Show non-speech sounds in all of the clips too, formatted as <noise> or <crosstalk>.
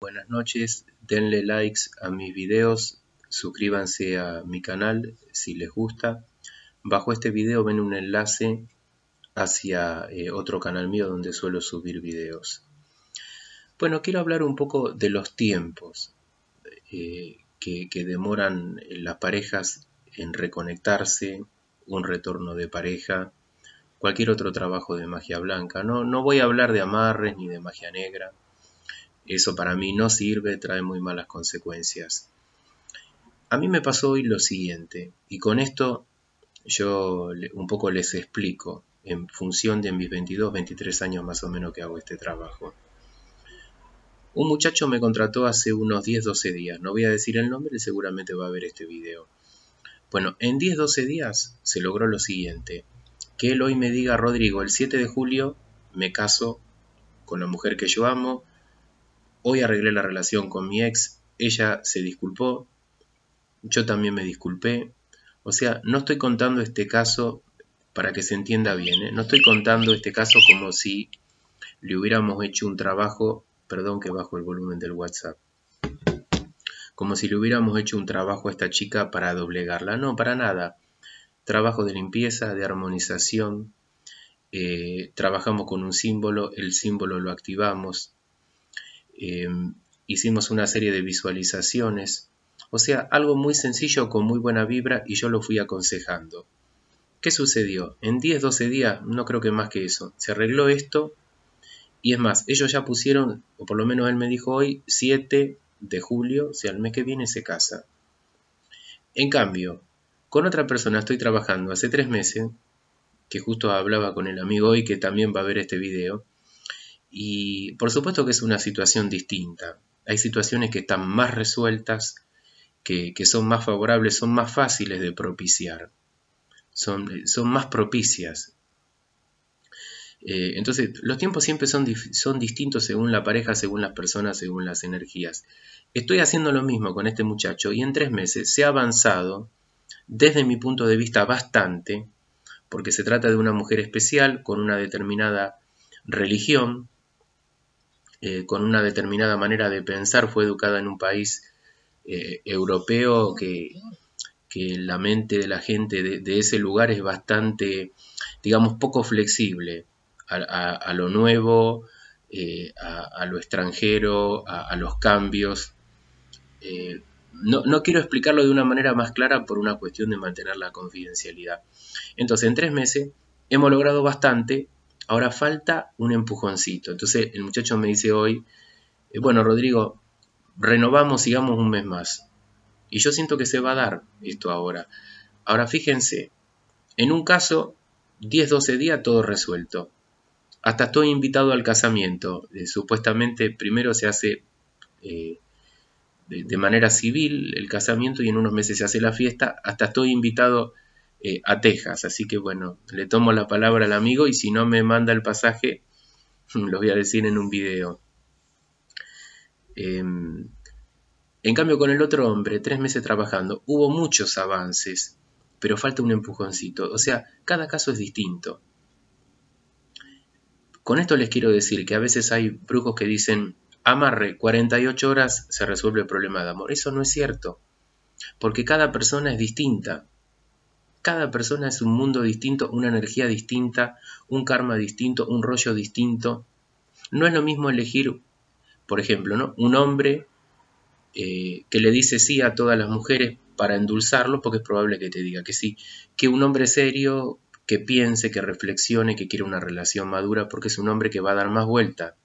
Buenas noches, denle likes a mis videos, suscríbanse a mi canal si les gusta. Bajo este video ven un enlace hacia eh, otro canal mío donde suelo subir videos. Bueno, quiero hablar un poco de los tiempos eh, que, demoran las parejas en reconectarse, un retorno de pareja, cualquier otro trabajo de magia blanca. No, no voy a hablar de amarres ni de magia negra eso para mí no sirve, trae muy malas consecuencias. A mí me pasó hoy lo siguiente, y con esto yo un poco les explico en función de mis 22, 23 años más o menos que hago este trabajo. Un muchacho me contrató hace unos 10, 12 días, no voy a decir el nombre, seguramente va a ver este video. Bueno, en 10, 12 días se logró lo siguiente, que él hoy me diga, Rodrigo, el 7 de julio me caso con la mujer que yo amo, hoy arreglé la relación con mi ex, ella se disculpó, yo también me disculpé. O sea, no estoy contando este caso para que se entienda bien, ¿eh? no estoy contando este caso como si le hubiéramos hecho un trabajo, perdón que bajo el volumen del WhatsApp, como si le hubiéramos hecho un trabajo a esta chica para doblegarla, no, para nada. Trabajo de limpieza, de armonización, eh, trabajamos con un símbolo, el símbolo lo activamos, Em, hicimos una serie de visualizaciones, o sea, algo muy sencillo con muy buena vibra y yo lo fui aconsejando. ¿Qué sucedió? En 10, 12 días, no creo que más que eso, se arregló esto y es más, ellos ya pusieron, o por lo menos él me dijo hoy, 7 de julio, o sea, el mes que viene se casa. En cambio, con otra persona estoy trabajando hace tres meses, que justo hablaba con el amigo hoy que también va a ver este video, y por supuesto que es una situación distinta. Hay situaciones que están más resueltas, que, son más favorables, son más fáciles de propiciar, son, son más propicias. Eh, entonces, los tiempos siempre son, son distintos según la pareja, según las personas, según las energías. Estoy haciendo lo mismo con este muchacho y en tres meses se ha avanzado, desde mi punto de vista, bastante, porque se trata de una mujer especial con una determinada religión, eh, con una determinada manera de pensar, fue educada en un país eh, europeo que, la mente de la gente de, ese lugar es bastante, digamos, poco flexible a, lo nuevo, eh, a, lo extranjero, a, los cambios. no, quiero explicarlo de una manera más clara por una cuestión de mantener la confidencialidad. Entonces, en tres meses hemos logrado bastante Ahora falta un empujoncito. Entonces el muchacho me dice hoy, eh, bueno Rodrigo, renovamos, sigamos un mes más. Y yo siento que se va a dar esto ahora. Ahora fíjense, en un caso, 10-12 días todo resuelto. Hasta estoy invitado al casamiento. Eh, supuestamente primero se hace eh, de manera civil el casamiento y en unos meses se hace la fiesta. Hasta estoy invitado eh, a Texas. Así que bueno, le tomo la palabra al amigo y si no me manda el pasaje, <laughs> lo voy a decir en un video. Em, en cambio, con el otro hombre, tres meses trabajando, hubo muchos avances, pero falta un empujoncito. O sea, cada caso es distinto. Con esto les quiero decir que a veces hay brujos que dicen, amarre 48 horas se resuelve el problema de amor. Eso no es cierto, porque cada persona es distinta. Cada persona es un mundo distinto, una energía distinta, un karma distinto, un rollo distinto. No es lo mismo elegir, por ejemplo, ¿no? un hombre eh, que le dice sí a todas las mujeres para endulzarlo, porque es probable que te diga que sí, que un hombre serio que piense, que reflexione, que quiere una relación madura, porque es un hombre que va a dar más vuelta.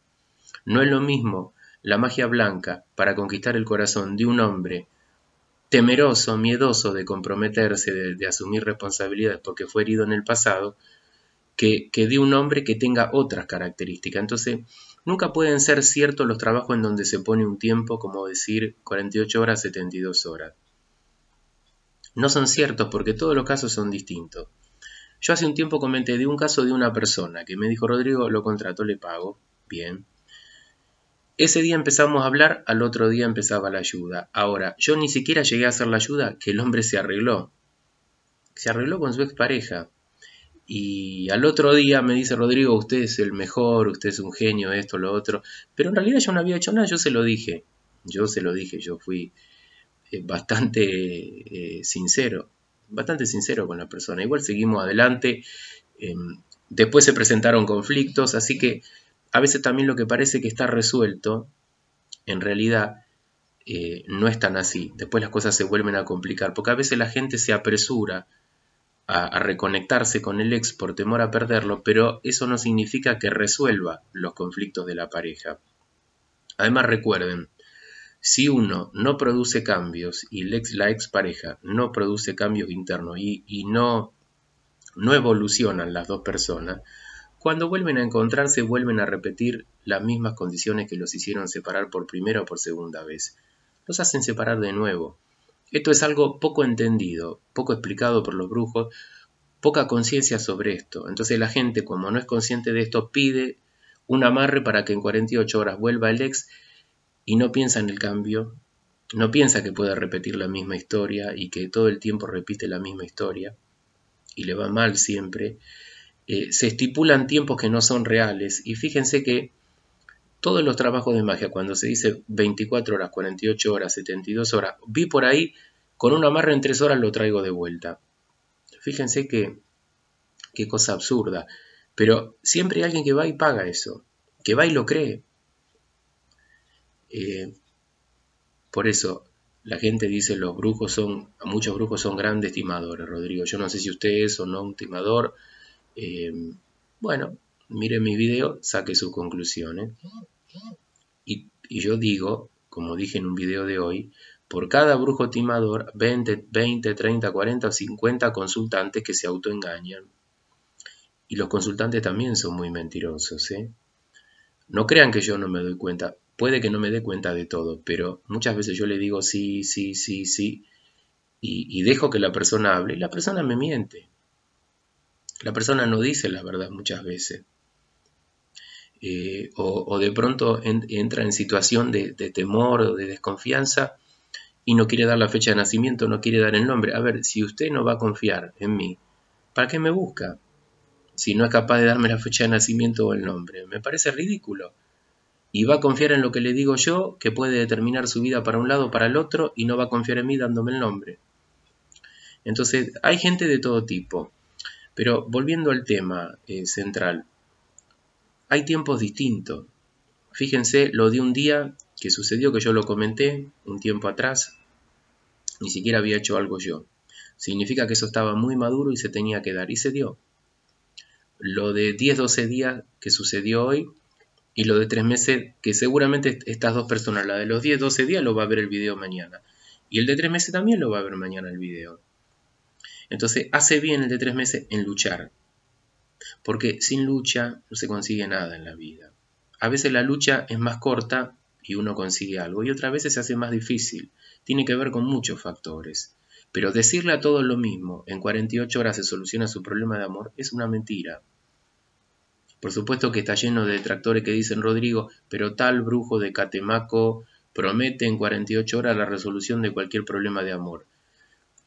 No es lo mismo la magia blanca para conquistar el corazón de un hombre temeroso, miedoso de comprometerse, de, asumir responsabilidades porque fue herido en el pasado, que, que de un hombre que tenga otras características. Entonces, nunca pueden ser ciertos los trabajos en donde se pone un tiempo, como decir 48 horas, 72 horas. No son ciertos porque todos los casos son distintos. Yo hace un tiempo comenté de un caso de una persona que me dijo, Rodrigo, lo contrato, le pago, bien. Ese día empezamos a hablar, al otro día empezaba la ayuda. Ahora, yo ni siquiera llegué a hacer la ayuda, que el hombre se arregló. Se arregló con su expareja. Y al otro día me dice Rodrigo, usted es el mejor, usted es un genio, esto, lo otro. Pero en realidad yo no había hecho nada, yo se lo dije. Yo se lo dije, yo fui eh, bastante eh, sincero, bastante sincero con la persona. Igual seguimos adelante. Em, después se presentaron conflictos, así que a veces también lo que parece que está resuelto, en realidad eh, no es tan así. Después las cosas se vuelven a complicar, porque a veces la gente se apresura a, reconectarse con el ex por temor a perderlo, pero eso no significa que resuelva los conflictos de la pareja. Además recuerden, si uno no produce cambios y la ex, pareja no produce cambios internos y, no evolucionan las dos personas, cuando vuelven a encontrarse vuelven a repetir las mismas condiciones que los hicieron separar por primera o por segunda vez. Los hacen separar de nuevo. Esto es algo poco entendido, poco explicado por los brujos, poca conciencia sobre esto. Entonces la gente, como no es consciente de esto, pide un amarre para que en 48 horas vuelva el ex y no piensa en el cambio, no piensa que pueda repetir la misma historia y que todo el tiempo repite la misma historia y le va mal siempre eh, se estipulan tiempos que no son reales. Y fíjense que todos los trabajos de magia, cuando se dice 24 horas, 48 horas, 72 horas, vi por ahí, con un amarre en 3 horas lo traigo de vuelta. Fíjense que, qué cosa absurda. Pero siempre hay alguien que va y paga eso, que va y lo cree. Eh, por eso, la gente dice los brujos son, muchos brujos son grandes timadores, Rodrigo. Yo no sé si usted es o no un timador, eh, bueno, mire mi video, saque sus conclusiones. Y, yo digo, como dije en un video de hoy, por cada brujo timador, 20, 20, 30, 40 o 50 consultantes que se autoengañan. Y los consultantes también son muy mentirosos. ¿eh? No crean que yo no me doy cuenta. Puede que no me dé cuenta de todo, pero muchas veces yo le digo sí, sí, sí, sí. Y, y dejo que la persona hable y la persona me miente. La persona no dice la verdad muchas veces. Eh, o, de pronto entra en situación de, de temor o de desconfianza y no quiere dar la fecha de nacimiento, no quiere dar el nombre. A ver, si usted no va a confiar en mí, ¿para qué me busca? Si no es capaz de darme la fecha de nacimiento o el nombre. Me parece ridículo. Y va a confiar en lo que le digo yo, que puede determinar su vida para un lado o para el otro, y no va a confiar en mí dándome el nombre. Entonces, hay gente de todo tipo. Pero volviendo al tema eh, central, hay tiempos distintos. Fíjense lo de un día que sucedió que yo lo comenté un tiempo atrás, ni siquiera había hecho algo yo. Significa que eso estaba muy maduro y se tenía que dar, y se dio. Lo de 10-12 días que sucedió hoy y lo de 3 meses, que seguramente estas dos personas, la de los 10-12 días lo va a ver el video mañana. Y el de 3 meses también lo va a ver mañana el video. Entonces hace bien el de tres meses en luchar. Porque sin lucha no se consigue nada en la vida. A veces la lucha es más corta y uno consigue algo y otras veces se hace más difícil. Tiene que ver con muchos factores. Pero decirle a todos lo mismo, en 48 horas se soluciona su problema de amor, es una mentira. Por supuesto que está lleno de detractores que dicen Rodrigo, pero tal brujo de Catemaco promete en 48 horas la resolución de cualquier problema de amor.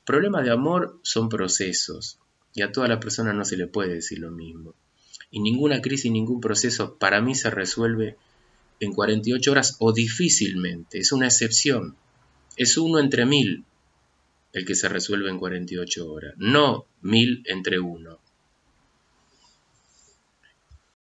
Problemas de amor son procesos y a toda la persona no se le puede decir lo mismo. Y ninguna crisis, ningún proceso para mí se resuelve en 48 horas o difícilmente. Es una excepción. Es uno entre mil el que se resuelve en 48 horas, no mil entre uno.